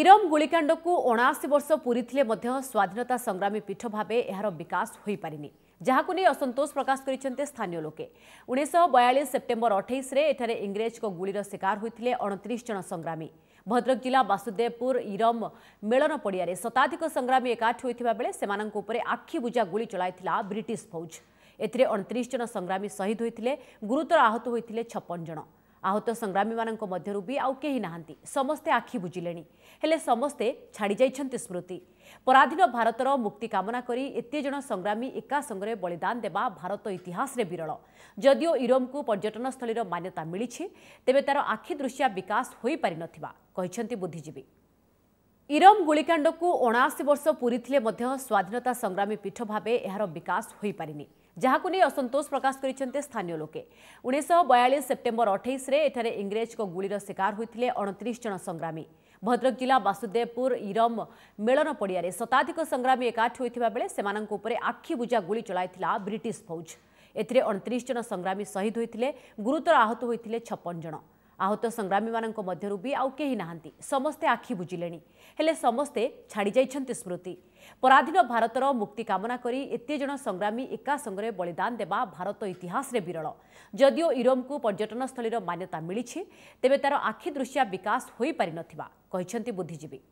ଇରମ୍ ଗୁଳିକାଣ୍ଡକୁ ଅଣାଅଶୀ ବର୍ଷ ପୂରିଥିଲେ ମଧ୍ୟ ସ୍ୱାଧୀନତା ସଂଗ୍ରାମୀ ପୀଠ ଭାବେ ଏହାର ବିକାଶ ହୋଇପାରିନି ଯାହାକୁ ନେଇ ଅସନ୍ତୋଷ ପ୍ରକାଶ କରିଛନ୍ତି ସ୍ଥାନୀୟ ଲୋକେ ଉଣେଇଶହ ବୟାଳିଶ ସେପ୍ଟେମ୍ବର ଅଠେଇଶରେ ଏଠାରେ ଇଂରେଜଙ୍କ ଗୁଳିର ଶିକାର ହୋଇଥିଲେ ଅଣତିରିଶ ଜଣ ସଂଗ୍ରାମୀ ଭଦ୍ରକ ଜିଲ୍ଲା ବାସୁଦେବପୁର ଇରମ୍ ମେଳନ ପଡ଼ିଆରେ ଶତାଧିକ ସଂଗ୍ରାମୀ ଏକାଠି ହୋଇଥିବା ବେଳେ ସେମାନଙ୍କ ଉପରେ ଆଖିବୁଜା ଗୁଳି ଚଳାଇଥିଲା ବ୍ରିଟିଶ ଫୌଜ ଏଥିରେ ଅଣତିରିଶ ଜଣ ସଂଗ୍ରାମୀ ଶହୀଦ ହୋଇଥିଲେ ଗୁରୁତର ଆହତ ହୋଇଥିଲେ ଛପନ ଜଣ ଆହତ ସଂଗ୍ରାମୀମାନଙ୍କ ମଧ୍ୟରୁ ବି ଆଉ କେହି ନାହାନ୍ତି ସମସ୍ତେ ଆଖି ବୁଝିଲେଣି ହେଲେ ସମସ୍ତେ ଛାଡ଼ିଯାଇଛନ୍ତି ସ୍ମୃତି ପରାଧୀନ ଭାରତର ମୁକ୍ତି କାମନା କରି ଏତେ ଜଣ ସଂଗ୍ରାମୀ ଏକାସଙ୍ଗରେ ବଳିଦାନ ଦେବା ଭାରତ ଇତିହାସରେ ବିରଳ ଯଦିଓ ଇରୋମ୍କୁ ପର୍ଯ୍ୟଟନସ୍ଥଳୀର ମାନ୍ୟତା ମିଳିଛି ତେବେ ତା'ର ଆଖିଦୃଶିଆ ବିକାଶ ହୋଇପାରିନଥିବା କହିଛନ୍ତି ବୁଦ୍ଧିଜୀବୀ ଇରମ୍ ଗୁଳିକାଣ୍ଡକୁ ଅଣାଅଶୀ ବର୍ଷ ପୁରିଥିଲେ ମଧ୍ୟ ସ୍ୱାଧୀନତା ସଂଗ୍ରାମୀ ପୀଠ ଭାବେ ଏହାର ବିକାଶ ହୋଇପାରିନି ଯାହାକୁ ନେଇ ଅସନ୍ତୋଷ ପ୍ରକାଶ କରିଛନ୍ତି ସ୍ଥାନୀୟ ଲୋକେ ଉଣେଇଶହ ବୟାଳିଶ ସେପ୍ଟେମ୍ବର ଅଠେଇଶରେ ଏଠାରେ ଇଂରେଜଙ୍କ ଗୁଳିର ଶିକାର ହୋଇଥିଲେ ଅଣତିରିଶ ଜଣ ସଂଗ୍ରାମୀ ଭଦ୍ରକ ଜିଲ୍ଲା ବାସୁଦେବପୁର ଇରମ ମେଳନ ପଡ଼ିଆରେ ଶତାଧିକ ସଂଗ୍ରାମୀ ଏକାଠି ହୋଇଥିବା ବେଳେ ସେମାନଙ୍କ ଉପରେ ଆଖିବୁଜା ଗୁଳି ଚଳାଇଥିଲା ବ୍ରିଟିଶ ଫୌଜ ଏଥିରେ ଅଣତିରିଶ ଜଣ ସଂଗ୍ରାମୀ ଶହୀଦ ହୋଇଥିଲେ ଗୁରୁତର ଆହତ ହୋଇଥିଲେ ଛପନ ଜଣ ଆହତ ସଂଗ୍ରାମୀମାନଙ୍କ ମଧ୍ୟରୁ ବି ଆଉ କେହି ନାହାନ୍ତି ସମସ୍ତେ ଆଖି ବୁଝିଲେଣି ହେଲେ ସମସ୍ତେ ଛାଡ଼ିଯାଇଛନ୍ତି ସ୍ମୃତି ପରାଧୀନ ଭାରତର ମୁକ୍ତି କାମନା କରି ଏତେ ଜଣ ସଂଗ୍ରାମୀ ଏକାସଙ୍ଗରେ ବଳିଦାନ ଦେବା ଭାରତ ଇତିହାସରେ ବିରଳ ଯଦିଓ ଇରମ୍କୁ ପର୍ଯ୍ୟଟନସ୍ଥଳୀର ମାନ୍ୟତା ମିଳିଛି ତେବେ ତା'ର ଆଖିଦୃଶିଆ ବିକାଶ ହୋଇପାରିନଥିବା କହିଛନ୍ତି ବୁଦ୍ଧିଜୀବୀ